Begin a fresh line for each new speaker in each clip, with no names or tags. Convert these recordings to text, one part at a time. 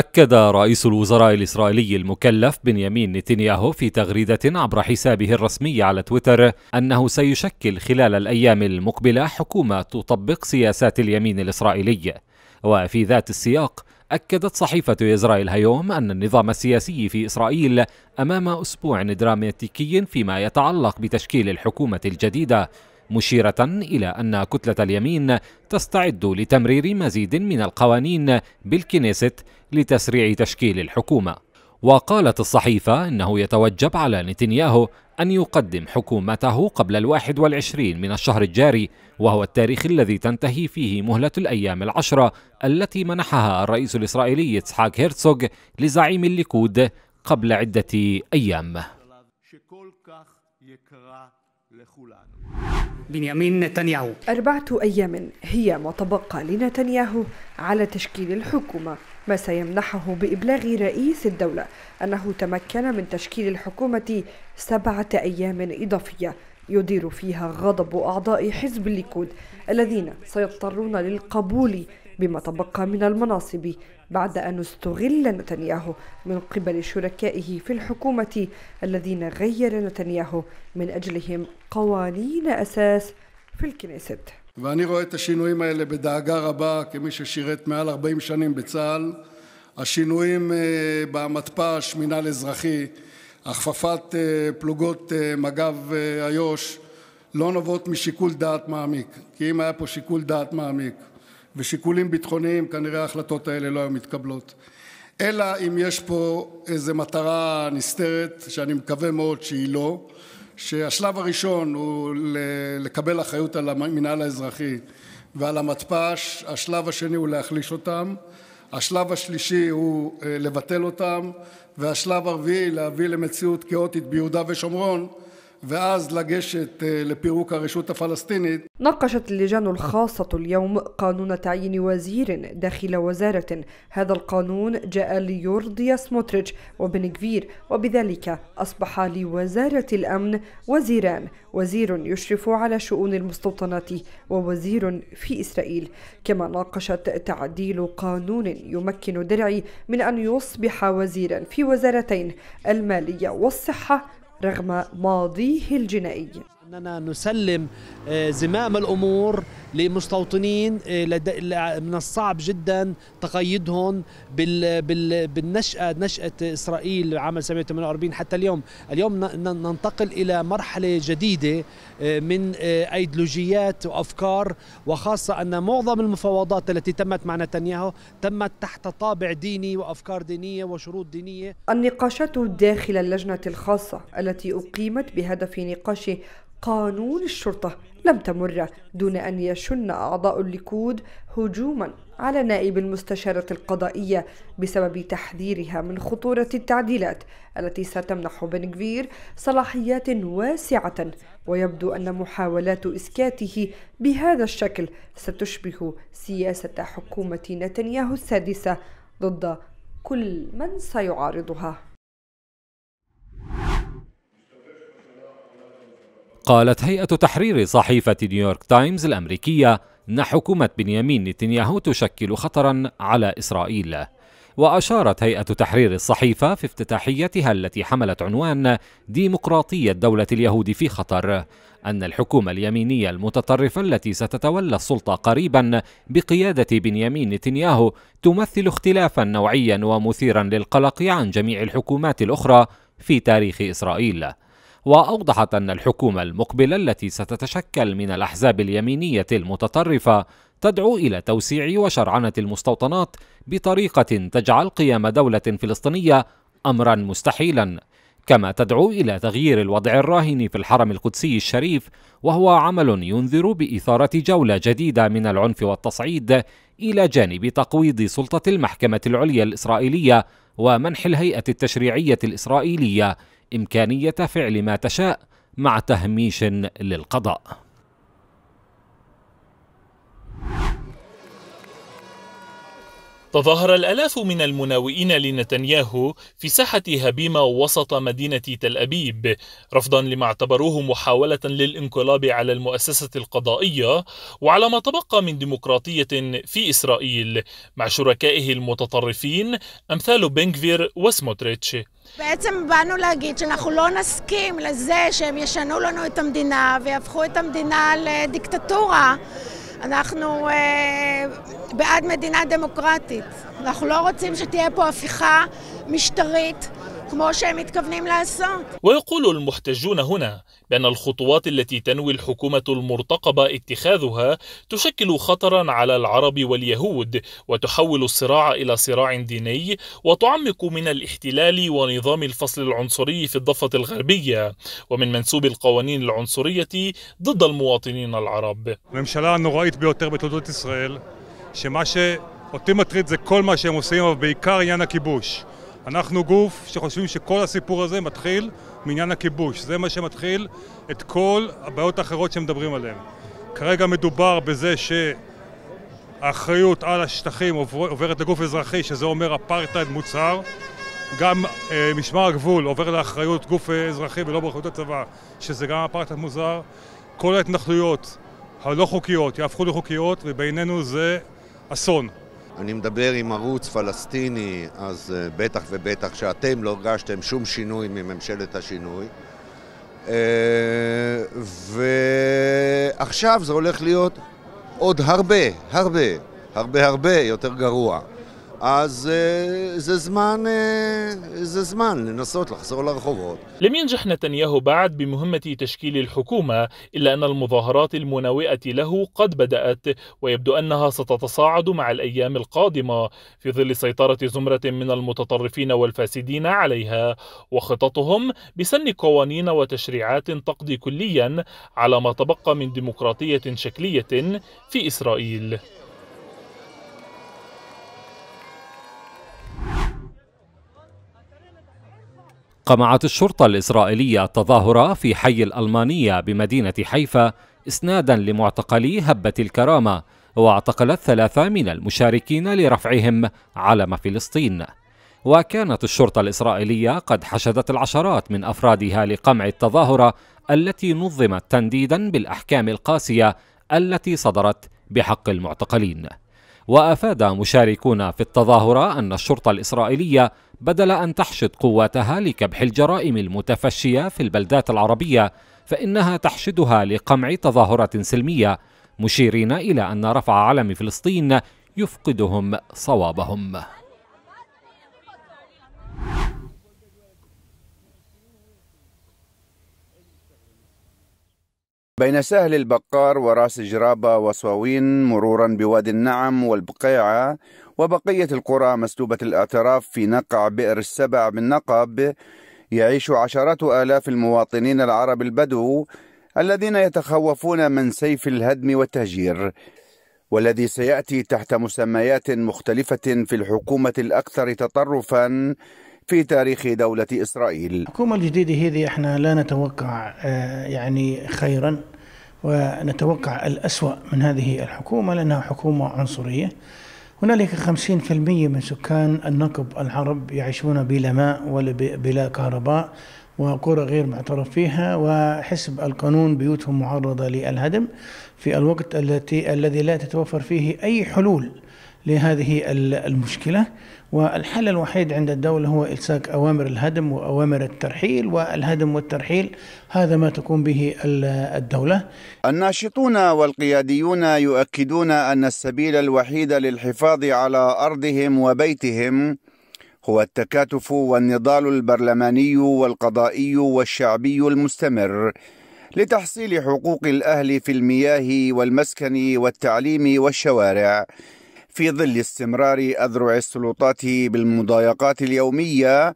أكد رئيس الوزراء الإسرائيلي المكلف بنيامين نتنياهو في تغريدة عبر حسابه الرسمي على تويتر أنه سيشكل خلال الأيام المقبلة حكومة تطبق سياسات اليمين الإسرائيلي وفي ذات السياق أكدت صحيفة إسرائيل هيوم أن النظام السياسي في إسرائيل أمام أسبوع دراماتيكي فيما يتعلق بتشكيل الحكومة الجديدة مشيرة إلى أن كتلة اليمين تستعد لتمرير مزيد من القوانين بالكنيست لتسريع تشكيل الحكومة وقالت الصحيفة إنه يتوجب على نتنياهو أن يقدم حكومته قبل الواحد والعشرين من الشهر الجاري وهو التاريخ الذي تنتهي فيه مهلة الأيام العشرة التي منحها الرئيس الإسرائيلي إسحاق هيرتسوغ لزعيم الليكود قبل عدة أيام بنيامين نتنياهو
أربعة أيام هي ما تبقى لنتنياهو على تشكيل الحكومة ما سيمنحه بإبلاغ رئيس الدولة أنه تمكن من تشكيل الحكومة سبعة أيام إضافية يدير فيها غضب أعضاء حزب الليكود الذين سيضطرون للقبول بما تبقى من المناصب بعد أن استغل نتنياهو من قبل شركائه في الحكومة الذين غير نتنياهو من أجلهم قوانين أساس في الكنيست
ואני רואה את השינויים האלה בדאגה רבה כמי ששירת מעל 40 שנים בצה"ל. השינויים אה, במתפ"ש, מינהל אזרחי, הכפפת אה, פלוגות אה, מג"ב איו"ש לא נובעות משיקול דעת מעמיק, כי אם היה פה שיקול דעת מעמיק ושיקולים ביטחוניים כנראה ההחלטות האלה לא היו מתקבלות אלא אם יש פה איזו מטרה נסתרת שאני מקווה מאוד שהיא לא שהשלב הראשון הוא לקבל אחריות על המינהל האזרחי ועל המתפ"ש, השלב השני הוא להחליש אותם, השלב השלישי הוא אה, לבטל אותם, והשלב הרביעי להביא למציאות כאוטית ביהודה ושומרון ואז לגשת לפירוק הרשות הפלסטינית.
ناقشت اللجان الخاصة اليوم قانون تعيين وزير داخل وزارة هذا القانون جاء ليرضي سموتريتش وبن كفير وبذلك أصبح لوزارة الأمن وزيران وزير يشرف على شؤون المستوطنات ووزير في إسرائيل كما ناقشت تعديل قانون يمكن درعي من أن يصبح وزيرا في وزارتين المالية والصحة رغم ماضيه الجنائي
أننا نسلم آه، زمام الأمور لمستوطنين آه، من الصعب جدا تقيدهم بالنشأة نشأة إسرائيل عام 1948 حتى اليوم اليوم ننتقل إلى مرحلة جديدة آه، من أيديولوجيات وأفكار وخاصة أن معظم المفاوضات التي تمت مع نتنياهو تمت تحت طابع ديني وأفكار دينية وشروط دينية
النقاشات داخل اللجنة الخاصة التي أقيمت بهدف نقاش قانون الشرطة لم تمر دون أن يشن أعضاء الليكود هجوما على نائب المستشارة القضائية بسبب تحذيرها من خطورة التعديلات التي ستمنح بنغفير صلاحيات واسعة ويبدو أن محاولات إسكاته بهذا الشكل ستشبه سياسة حكومة نتنياهو السادسة ضد كل من سيعارضها
قالت هيئة تحرير صحيفة نيويورك تايمز الأمريكية أن حكومة بنيامين نتنياهو تشكل خطرا على إسرائيل وأشارت هيئة تحرير الصحيفة في افتتاحيتها التي حملت عنوان ديمقراطية دولة اليهود في خطر أن الحكومة اليمينية المتطرفة التي ستتولى السلطة قريبا بقيادة بنيامين نتنياهو تمثل اختلافا نوعيا ومثيرا للقلق عن جميع الحكومات الأخرى في تاريخ إسرائيل وأوضحت أن الحكومة المقبلة التي ستتشكل من الأحزاب اليمينية المتطرفة تدعو إلى توسيع وشرعنة المستوطنات بطريقة تجعل قيام دولة فلسطينية أمرا مستحيلا كما تدعو إلى تغيير الوضع الراهن في الحرم القدسي الشريف وهو عمل ينذر بإثارة جولة جديدة من العنف والتصعيد إلى جانب تقويض سلطة المحكمة العليا الإسرائيلية ومنح الهيئة التشريعية الإسرائيلية إمكانية فعل ما تشاء مع تهميش للقضاء
تظاهر الآلاف من المناوئين لنتنياهو في ساحة هبيمة وسط مدينة تل أبيب رفضا لما اعتبروه محاولة للانقلاب على المؤسسة القضائية وعلى ما تبقى من ديمقراطية في إسرائيل مع شركائه المتطرفين أمثال بنغفير وسموتريتش
בעצם بانو لاجيت שאנחנו לא נסכים לזה שהם ישנו לנו את המדינה ויהפכו את המדינה לדיקטטורה. אנחנו אה, בעד מדינה דמוקרטית. אנחנו לא רוצים שתהיה פה הפיכה משטרית כמו שהם מתכוונים לעשות.
ويقول المحتجون هنا بأن الخطوات التي تنوي الحكومة المرتقبة اتخاذها تشكل خطرا على العرب واليهود وتحول الصراع إلى صراع ديني وتعمق من الاحتلال ونظام الفصل العنصري في الضفة الغربية ومن منسوب القوانين العنصرية ضد المواطنين العرب. הממשלה הנוראית מטריד זה כל מה שהם עושים, אבל בעיקר עניין הכיבוש. אנחנו גוף שחושבים שכל הסיפור הזה מתחיל מעניין הכיבוש. זה מה שמתחיל את כל הבעיות האחרות שמדברים עליהן. כרגע מדובר בזה שהאחריות על השטחים עוברת לגוף אזרחי, שזה אומר אפרטהייד מוצהר. גם אה, משמר הגבול עובר לאחריות גוף אה, אזרחי ולא באחריות הצבא, שזה גם אפרטהייד מוצהר. כל ההתנחלויות הלא חוקיות יהפכו לחוקיות, ובינינו זה אסון. אני מדבר עם ערוץ פלסטיני, אז
אה, בטח ובטח שאתם לא הרגשתם שום שינוי מממשלת השינוי. אה, ועכשיו זה הולך להיות עוד הרבה,
הרבה, הרבה הרבה יותר גרוע. אז זה זמן, זה זמן לנסות לחזור לרחובות. لم ينجح نتنياهو بعد بمهمة تشكيل الحكومة إلا أن المظاهرات المناوئة له قد بدأت ويبدو أنها ستتصاعد مع الأيام القادمة في ظل سيطرة زمرة من المتطرفين والفاسدين عليها وخططهم بسن قوانين وتشريعات تقضي كليا على ما تبقى من ديمقراطية شكلية في إسرائيل
قمعت الشرطة الإسرائيلية التظاهرة في حي الألمانية بمدينة حيفا إسنادا لمعتقلي هبة الكرامة واعتقلت ثلاثة من المشاركين لرفعهم علم فلسطين وكانت الشرطة الإسرائيلية قد حشدت العشرات من أفرادها لقمع التظاهرة التي نظمت تنديدا بالأحكام القاسية التي صدرت بحق المعتقلين وافاد مشاركون في التظاهره ان الشرطه الاسرائيليه بدل ان تحشد قواتها لكبح الجرائم المتفشيه في البلدات العربيه فانها تحشدها لقمع تظاهره سلميه مشيرين الى ان رفع علم فلسطين يفقدهم صوابهم
بين سهل البقار وراس جرابة وصوين مرورا بوادي النعم والبقيعة وبقية القرى مسلوبة الاعتراف في نقع بئر السبع بالنقب يعيش عشرات آلاف المواطنين العرب البدو الذين يتخوفون من سيف الهدم والتهجير والذي سياتي تحت مسميات مختلفه في الحكومه الاكثر تطرفا في تاريخ دولة إسرائيل الحكومة
الجديدة هذه احنا لا نتوقع آه، يعني خيرا ونتوقع الأسوأ من هذه الحكومة لأنها حكومة عنصرية هنالك 50% من سكان النقب العرب يعيشون بلا ماء ولا بلا كهرباء وقرى غير معترف فيها وحسب القانون بيوتهم معرضة للهدم في الوقت التي الذي لا تتوفر فيه أي حلول لهذه المشكلة والحل الوحيد عند الدولة هو إلساك أوامر الهدم وأوامر الترحيل والهدم والترحيل هذا ما تقوم به الدولة
الناشطون والقياديون يؤكدون أن السبيل الوحيد للحفاظ على أرضهم وبيتهم هو التكاتف والنضال البرلماني والقضائي والشعبي المستمر لتحصيل حقوق الأهل في المياه والمسكن والتعليم والشوارع في ظل استمرار أذرع السلطات بالمضايقات اليومية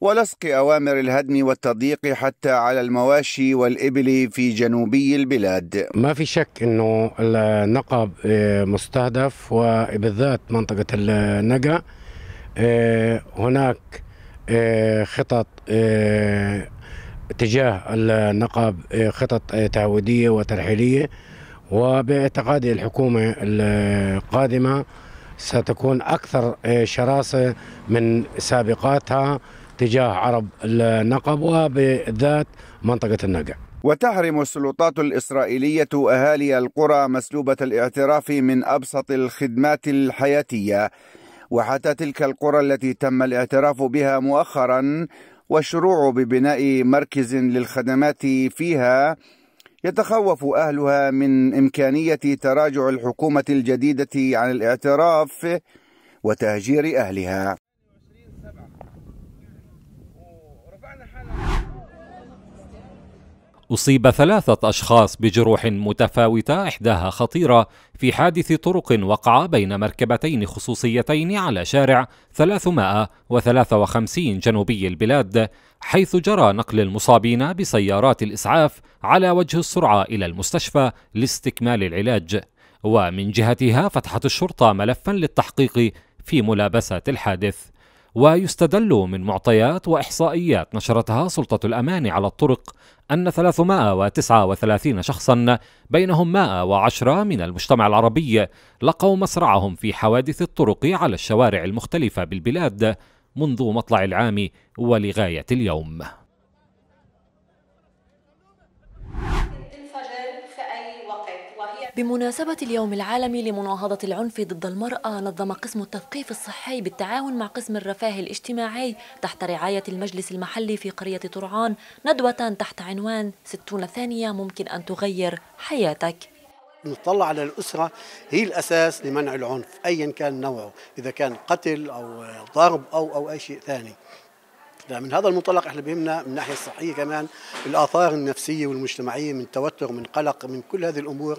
ولصق أوامر الهدم والتضييق حتى على المواشي والإبل في جنوبي البلاد
ما في شك أنه النقب آه، مستهدف وبالذات منطقة النقا آه، هناك آه، خطط تجاه النقب خطط تعويدية وترحيلية وباعتقادي الحكومة القادمة ستكون أكثر آه، شراسة من سابقاتها تجاه عرب النقب وبالذات منطقة النقع
وتحرم السلطات الإسرائيلية أهالي القرى مسلوبة الاعتراف من أبسط الخدمات الحياتية وحتى تلك القرى التي تم الاعتراف بها مؤخرا والشروع ببناء مركز للخدمات فيها يتخوف أهلها من إمكانية تراجع الحكومة الجديدة عن الاعتراف وتهجير أهلها
أصيب ثلاثة أشخاص بجروح متفاوتة إحداها خطيرة في حادث طرق وقع بين مركبتين خصوصيتين على شارع 353 جنوبي البلاد حيث جرى نقل المصابين بسيارات الإسعاف على وجه السرعة إلى المستشفى لاستكمال العلاج ومن جهتها فتحت الشرطة ملفا للتحقيق في ملابسة الحادث ويستدل من معطيات وإحصائيات نشرتها سلطة الأمان على الطرق أن 339 شخصا بينهم 110 من المجتمع العربي لقوا مصرعهم في حوادث الطرق على الشوارع المختلفة بالبلاد منذ مطلع العام ولغاية اليوم
بمناسبة اليوم العالمي لمناهضة العنف ضد المرأة نظم قسم التثقيف الصحي بالتعاون مع قسم الرفاه الاجتماعي تحت رعاية المجلس المحلي في قرية طرعان ندوة تحت عنوان 60 ثانية ممكن أن تغير حياتك
نطلع على الأسرة هي الأساس لمنع العنف أيا كان نوعه إذا كان قتل أو ضرب أو أو أي شيء ثاني فمن هذا المنطلق احنا بهمنا من الناحيه الصحيه كمان الاثار النفسيه والمجتمعيه من توتر من قلق من كل هذه الامور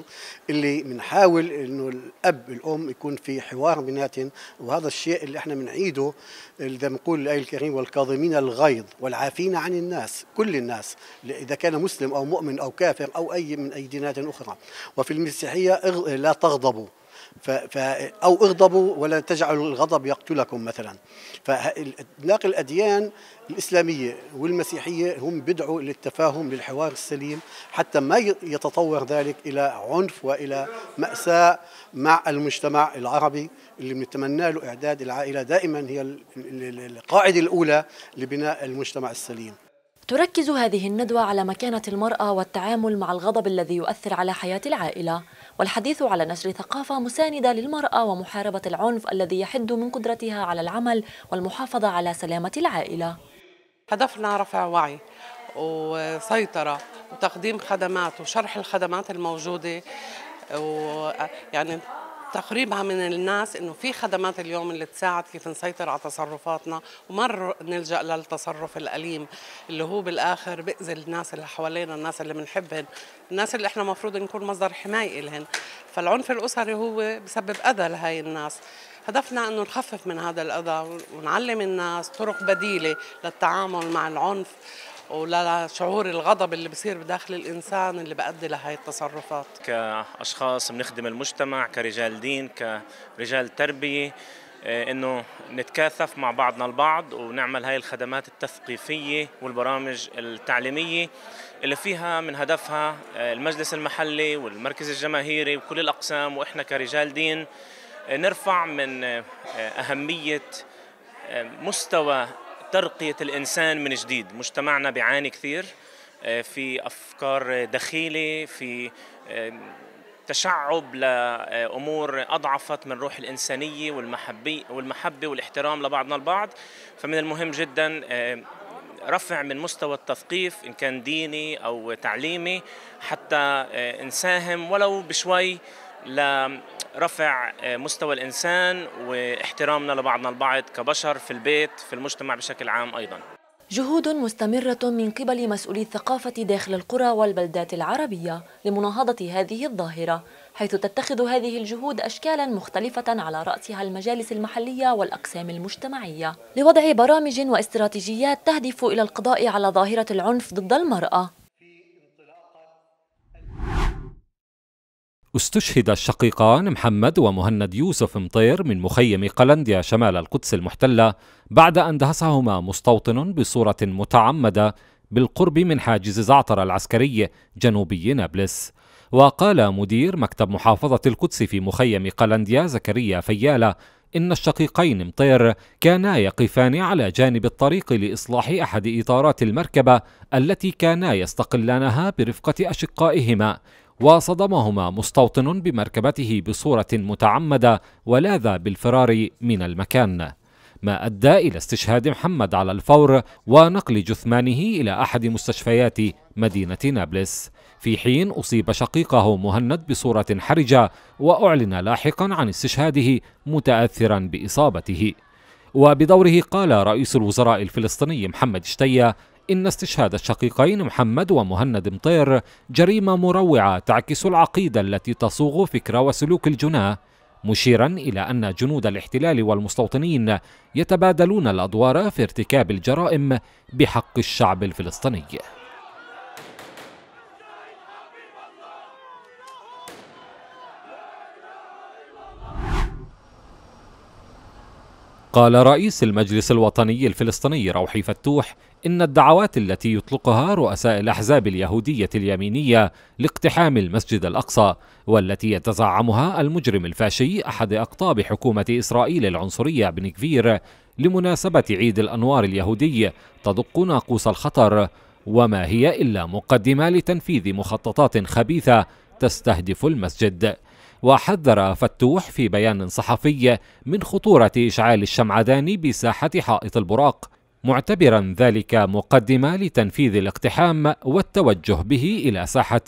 اللي بنحاول انه الاب الام يكون في حوار بيناتهم وهذا الشيء اللي احنا بنعيده اذا بنقول الايه الكريم والكاظمين الغيظ والعافين عن الناس كل الناس اذا كان مسلم او مؤمن او كافر او اي من اي دينات اخرى وفي المسيحيه لا تغضبوا ف أو اغضبوا ولا تجعلوا الغضب يقتلكم مثلا فنلاقي الأديان الإسلامية والمسيحية هم بدعوا للتفاهم للحوار السليم حتى ما يتطور ذلك إلى عنف وإلى مأساة مع المجتمع العربي اللي بنتمنى له إعداد العائلة دائما هي القاعدة الأولى لبناء المجتمع السليم
تركز هذه الندوة على مكانة المرأة والتعامل مع الغضب الذي يؤثر على حياة العائلة والحديث على نشر ثقافة مساندة للمرأة ومحاربة العنف الذي يحد من قدرتها على العمل والمحافظة على سلامة العائلة
هدفنا رفع وعي وسيطرة وتقديم خدمات وشرح الخدمات الموجودة ويعني تقريبها من الناس انه في خدمات اليوم اللي تساعد كيف نسيطر على تصرفاتنا وما نلجا للتصرف الاليم اللي هو بالاخر بيأذي الناس اللي حوالينا الناس اللي بنحبهم الناس اللي احنا المفروض نكون مصدر حمايه لهن فالعنف الاسري هو بسبب اذى لهي الناس هدفنا انه نخفف من هذا الاذى ونعلم الناس طرق بديله للتعامل مع العنف ولشعور الغضب اللي بصير بداخل الإنسان اللي بأدي لهي التصرفات
كأشخاص بنخدم المجتمع كرجال دين كرجال تربية آه، انه نتكاثف مع بعضنا البعض ونعمل هاي الخدمات التثقيفيه والبرامج التعليميه اللي فيها من هدفها آه، المجلس المحلي والمركز الجماهيري وكل الاقسام واحنا كرجال دين آه، نرفع من اهميه مستوى ترقية الإنسان من جديد مجتمعنا بيعاني كثير آه، في أفكار دخيلة في تشعب لامور اضعفت من روح الانسانيه والمحبه والمحبه والاحترام لبعضنا البعض فمن المهم جدا رفع من مستوى التثقيف ان كان ديني او تعليمي حتى آه، نساهم ولو بشوي ل رفع آه، مستوى الإنسان واحترامنا لبعضنا البعض كبشر في البيت في المجتمع بشكل عام أيضاً
جهود مستمرة من قبل مسؤولي الثقافة داخل القرى والبلدات العربية لمناهضة هذه الظاهرة حيث تتخذ هذه الجهود أشكالا مختلفة على رأسها المجالس المحلية والأقسام المجتمعية لوضع برامج واستراتيجيات تهدف إلى القضاء على ظاهرة العنف ضد المرأة
استشهد الشقيقان محمد ومهند يوسف مطير من مخيم قلنديا شمال القدس المحتلة بعد أن دهسهما مستوطن بصورة متعمدة بالقرب من حاجز زعتر العسكري جنوبي نابلس وقال مدير مكتب محافظة القدس في مخيم قلنديا زكريا فيالة إن الشقيقين مطير كانا يقفان على جانب الطريق لإصلاح أحد إطارات المركبة التي كانا يستقلانها برفقة أشقائهما وصدمهما مستوطن بمركبته بصورة متعمدة ولاذ بالفرار من المكان ما أدى إلى استشهاد محمد على الفور ونقل جثمانه إلى أحد مستشفيات مدينة نابلس في حين أصيب شقيقه مهند بصورة حرجة وأعلن لاحقا عن استشهاده متأثرا بإصابته وبدوره قال رئيس الوزراء الفلسطيني محمد شتية إن استشهاد الشقيقين محمد ومهند مطير جريمة مروعة تعكس العقيدة التي تصوغ فكر وسلوك الجناه مشيرا إلى أن جنود الاحتلال والمستوطنين يتبادلون الأدوار في ارتكاب الجرائم بحق الشعب الفلسطيني قال رئيس المجلس الوطني الفلسطيني روحي فتوح إن الدعوات التي يطلقها رؤساء الأحزاب اليهودية اليمينية لاقتحام المسجد الأقصى والتي يتزعمها المجرم الفاشي أحد أقطاب حكومة إسرائيل العنصرية بن كفير لمناسبة عيد الأنوار اليهودي تدق ناقوس الخطر وما هي إلا مقدمة لتنفيذ مخططات خبيثة تستهدف المسجد وحذر فتوح في بيان صحفي من خطورة إشعال الشمعدان بساحة حائط البراق معتبرا ذلك مقدمة لتنفيذ الاقتحام والتوجه به إلى ساحة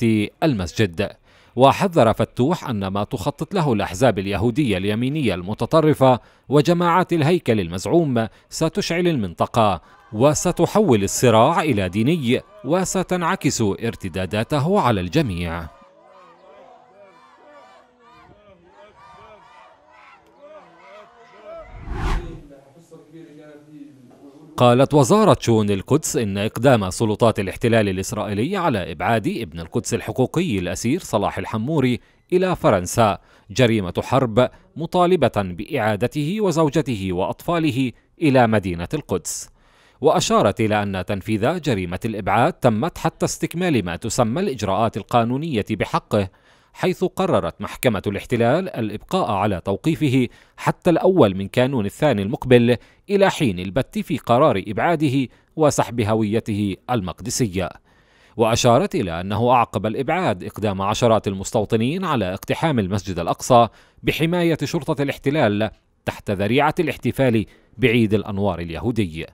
المسجد وحذر فتوح أن ما تخطط له الأحزاب اليهودية اليمينية المتطرفة وجماعات الهيكل المزعوم ستشعل المنطقة وستحول الصراع إلى ديني وستنعكس ارتداداته على الجميع قالت وزارة شؤون القدس إن إقدام سلطات الاحتلال الإسرائيلي على إبعاد ابن القدس الحقوقي الأسير صلاح الحموري إلى فرنسا جريمة حرب مطالبة بإعادته وزوجته وأطفاله إلى مدينة القدس. وأشارت إلى أن تنفيذ جريمة الإبعاد تمت حتى استكمال ما تسمى الإجراءات القانونية بحقه حيث قررت محكمة الاحتلال الإبقاء على توقيفه حتى الأول من كانون الثاني المقبل إلى حين البت في قرار إبعاده وسحب هويته المقدسية. وأشارت إلى أنه أعقب الإبعاد إقدام عشرات المستوطنين على اقتحام المسجد الأقصى بحماية شرطة الاحتلال تحت ذريعة الاحتفال بعيد الأنوار اليهودي.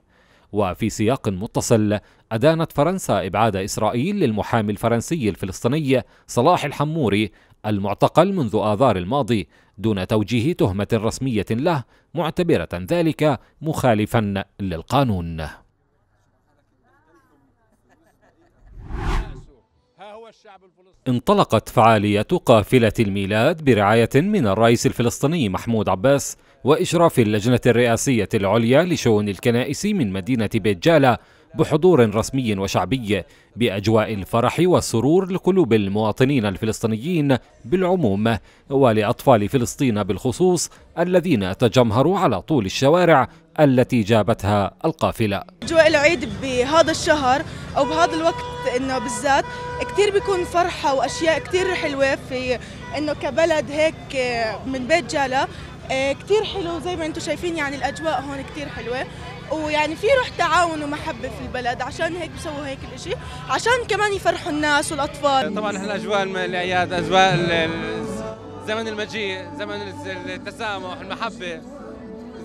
وفي سياق متصل أدانت فرنسا إبعاد إسرائيل للمحامي الفرنسي الفلسطيني صلاح الحموري المعتقل منذ آذار الماضي دون توجيه تهمة رسمية له معتبرة ذلك مخالفا للقانون انطلقت فعالية قافلة الميلاد برعاية من الرئيس الفلسطيني محمود عباس وإشراف اللجنة الرئاسية العليا لشؤون الكنائس من مدينة بيت جالا بحضور رسمي وشعبي باجواء الفرح والسرور لقلوب المواطنين الفلسطينيين بالعموم ولاطفال فلسطين بالخصوص الذين تجمهروا على طول الشوارع التي جابتها القافله.
اجواء العيد بهذا الشهر او بهذا الوقت انه بالذات كثير بيكون فرحه واشياء كثير حلوه في انه كبلد هيك آه، من بيت جالا آه، كثير حلو زي ما انتم شايفين يعني الاجواء هون كثير حلوه ويعني في روح تعاون ومحبه في البلد عشان هيك بسووا هيك الاشي عشان كمان يفرحوا الناس والاطفال طبعا احنا اجواء الاعياد اجواء
زمن المجيء زمن التسامح المحبه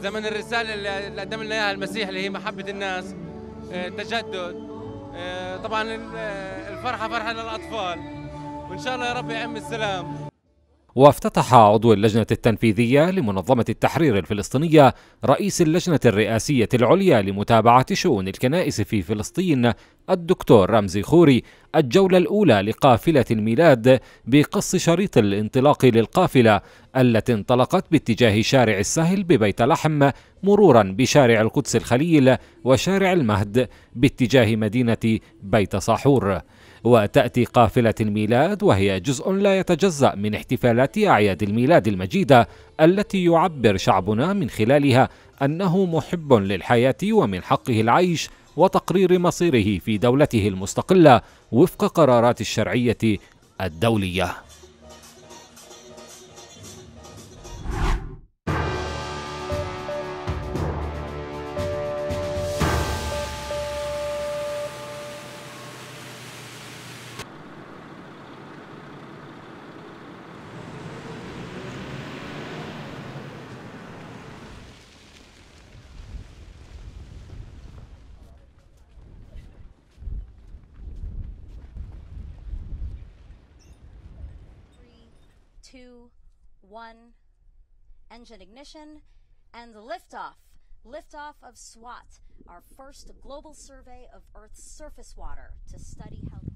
زمن الرساله اللي قدم لنا اياها المسيح اللي هي محبه الناس آه، التجدد آه، طبعا آه، الفرحه فرحه للاطفال وان شاء الله يا رب يعم السلام
وافتتح عضو اللجنة التنفيذية لمنظمة التحرير الفلسطينية رئيس اللجنة الرئاسية العليا لمتابعة شؤون الكنائس في فلسطين الدكتور رمزي خوري الجولة الأولى لقافلة الميلاد بقص شريط الانطلاق للقافلة التي انطلقت باتجاه شارع السهل ببيت لحم مرورا بشارع القدس الخليل وشارع المهد باتجاه مدينة بيت صاحور وتأتي قافلة الميلاد وهي جزء لا يتجزأ من احتفالات أعياد الميلاد المجيدة التي يعبر شعبنا من خلالها أنه محب للحياة ومن حقه العيش وتقرير مصيره في دولته المستقلة وفق قرارات الشرعية الدولية
one, engine ignition, and liftoff. Liftoff of SWAT, our first global survey of Earth's surface water to study how.